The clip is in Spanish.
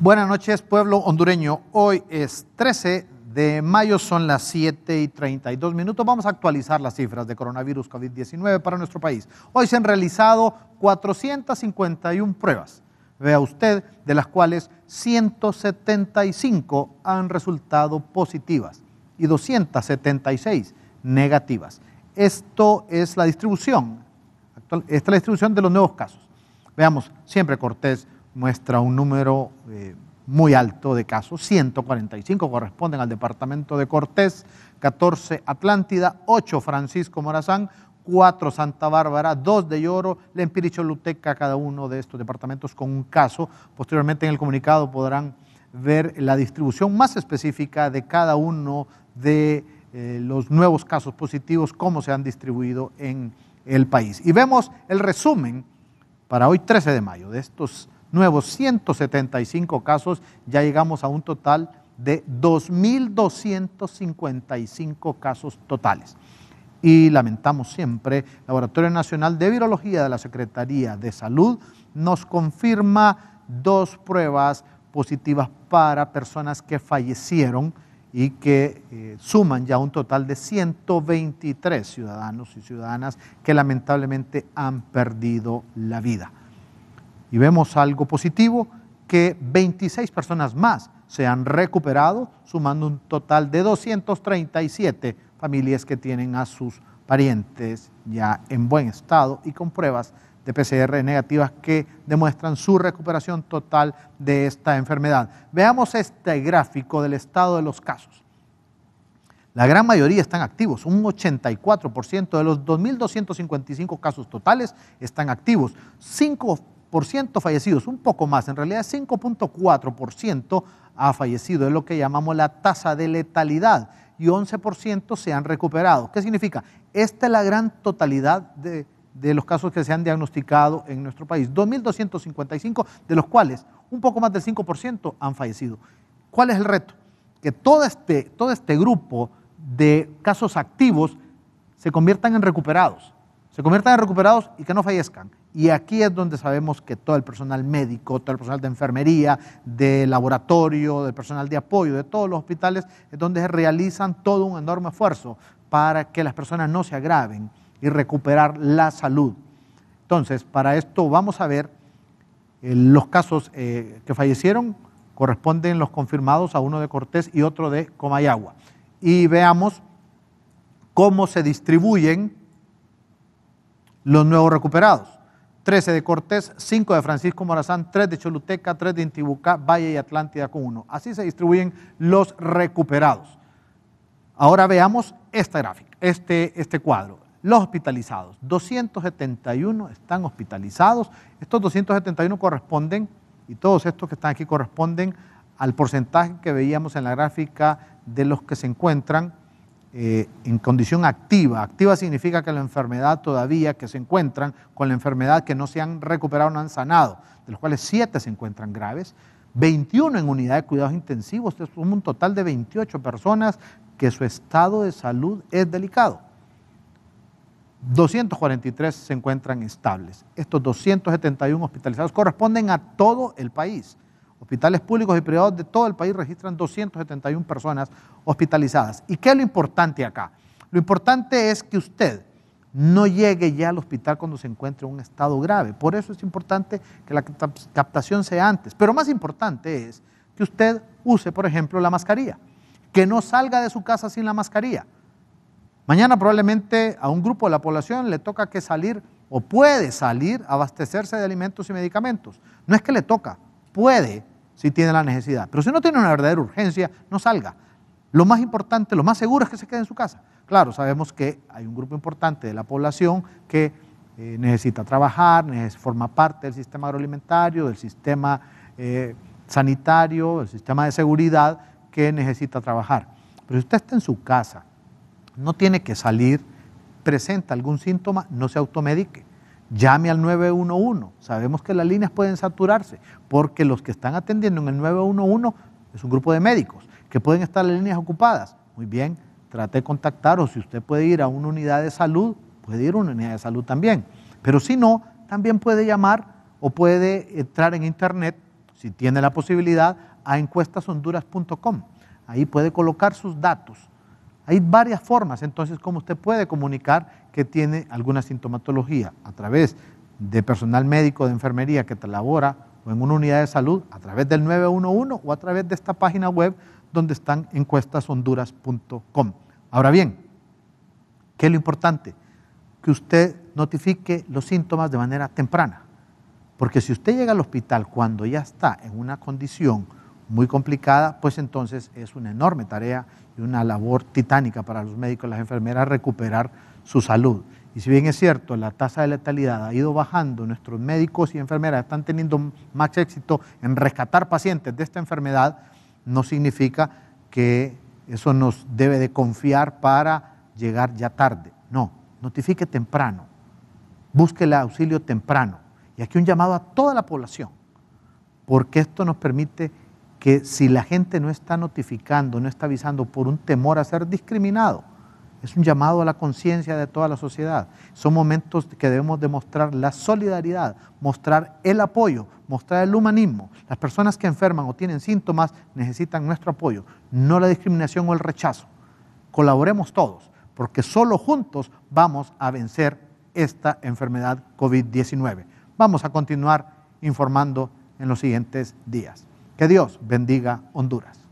Buenas noches, pueblo hondureño. Hoy es 13 de mayo, son las 7 y 32 minutos. Vamos a actualizar las cifras de coronavirus COVID-19 para nuestro país. Hoy se han realizado 451 pruebas, vea usted, de las cuales 175 han resultado positivas y 276 negativas. Esto es la distribución, esta es la distribución de los nuevos casos. Veamos, siempre Cortés muestra un número eh, muy alto de casos, 145 corresponden al departamento de Cortés, 14 Atlántida, 8 Francisco Morazán, 4 Santa Bárbara, 2 de Lloro, Lempiri Luteca, cada uno de estos departamentos con un caso. Posteriormente en el comunicado podrán ver la distribución más específica de cada uno de eh, los nuevos casos positivos, cómo se han distribuido en el país. Y vemos el resumen para hoy 13 de mayo de estos nuevos 175 casos, ya llegamos a un total de 2.255 casos totales. Y lamentamos siempre, Laboratorio Nacional de Virología de la Secretaría de Salud nos confirma dos pruebas positivas para personas que fallecieron y que eh, suman ya un total de 123 ciudadanos y ciudadanas que lamentablemente han perdido la vida. Y vemos algo positivo, que 26 personas más se han recuperado, sumando un total de 237 familias que tienen a sus parientes ya en buen estado y con pruebas de PCR negativas que demuestran su recuperación total de esta enfermedad. Veamos este gráfico del estado de los casos. La gran mayoría están activos, un 84% de los 2.255 casos totales están activos. Cinco fallecidos, un poco más, en realidad 5.4% ha fallecido, es lo que llamamos la tasa de letalidad, y 11% se han recuperado. ¿Qué significa? Esta es la gran totalidad de, los casos que se han diagnosticado en nuestro país, 2.255, de los cuales un poco más del 5% han fallecido. ¿Cuál es el reto? Que todo este, todo este grupo de casos activos se conviertan en recuperados, se conviertan en recuperados y que no fallezcan. Y aquí es donde sabemos que todo el personal médico, todo el personal de enfermería, de laboratorio, del personal de apoyo, de todos los hospitales, es donde se realizan todo un enorme esfuerzo para que las personas no se agraven y recuperar la salud. Entonces, para esto vamos a ver eh, los casos eh, que fallecieron, corresponden los confirmados a uno de Cortés y otro de Comayagua. Y veamos cómo se distribuyen los nuevos recuperados. 13 de Cortés, 5 de Francisco Morazán, 3 de Choluteca, 3 de Intibucá, Valle y Atlántida con 1. Así se distribuyen los recuperados. Ahora veamos esta gráfica, este, este cuadro. Los hospitalizados, 271 están hospitalizados. Estos 271 corresponden, y todos estos que están aquí corresponden al porcentaje que veíamos en la gráfica de los que se encuentran eh, en condición activa. Activa significa que la enfermedad todavía, que se encuentran con la enfermedad que no se han recuperado, no han sanado, de los cuales 7 se encuentran graves, 21 en unidad de cuidados intensivos, es un total de 28 personas que su estado de salud es delicado. 243 se encuentran estables. Estos 271 hospitalizados corresponden a todo el país. Hospitales públicos y privados de todo el país registran 271 personas hospitalizadas. ¿Y qué es lo importante acá? Lo importante es que usted no llegue ya al hospital cuando se encuentre en un estado grave. Por eso es importante que la captación sea antes. Pero más importante es que usted use, por ejemplo, la mascarilla. Que no salga de su casa sin la mascarilla. Mañana probablemente a un grupo de la población le toca que salir o puede salir a abastecerse de alimentos y medicamentos. No es que le toca, puede si tiene la necesidad. Pero si no tiene una verdadera urgencia, no salga. Lo más importante, lo más seguro es que se quede en su casa. Claro, sabemos que hay un grupo importante de la población que eh, necesita trabajar, forma parte del sistema agroalimentario, del sistema eh, sanitario, del sistema de seguridad, que necesita trabajar. Pero si usted está en su casa, no tiene que salir, presenta algún síntoma, no se automedique llame al 911. Sabemos que las líneas pueden saturarse porque los que están atendiendo en el 911 es un grupo de médicos que pueden estar las líneas ocupadas. Muy bien, trate de contactar o si usted puede ir a una unidad de salud, puede ir a una unidad de salud también. Pero si no, también puede llamar o puede entrar en internet, si tiene la posibilidad, a encuestashonduras.com. Ahí puede colocar sus datos hay varias formas, entonces, cómo usted puede comunicar que tiene alguna sintomatología a través de personal médico de enfermería que te labora o en una unidad de salud, a través del 911 o a través de esta página web donde están encuestashonduras.com. Ahora bien, ¿qué es lo importante? Que usted notifique los síntomas de manera temprana, porque si usted llega al hospital cuando ya está en una condición, muy complicada, pues entonces es una enorme tarea y una labor titánica para los médicos y las enfermeras recuperar su salud. Y si bien es cierto, la tasa de letalidad ha ido bajando, nuestros médicos y enfermeras están teniendo más éxito en rescatar pacientes de esta enfermedad, no significa que eso nos debe de confiar para llegar ya tarde. No, notifique temprano, busque el auxilio temprano. Y aquí un llamado a toda la población, porque esto nos permite que si la gente no está notificando, no está avisando por un temor a ser discriminado, es un llamado a la conciencia de toda la sociedad. Son momentos que debemos demostrar la solidaridad, mostrar el apoyo, mostrar el humanismo. Las personas que enferman o tienen síntomas necesitan nuestro apoyo, no la discriminación o el rechazo. Colaboremos todos, porque solo juntos vamos a vencer esta enfermedad COVID-19. Vamos a continuar informando en los siguientes días. Que Dios bendiga Honduras.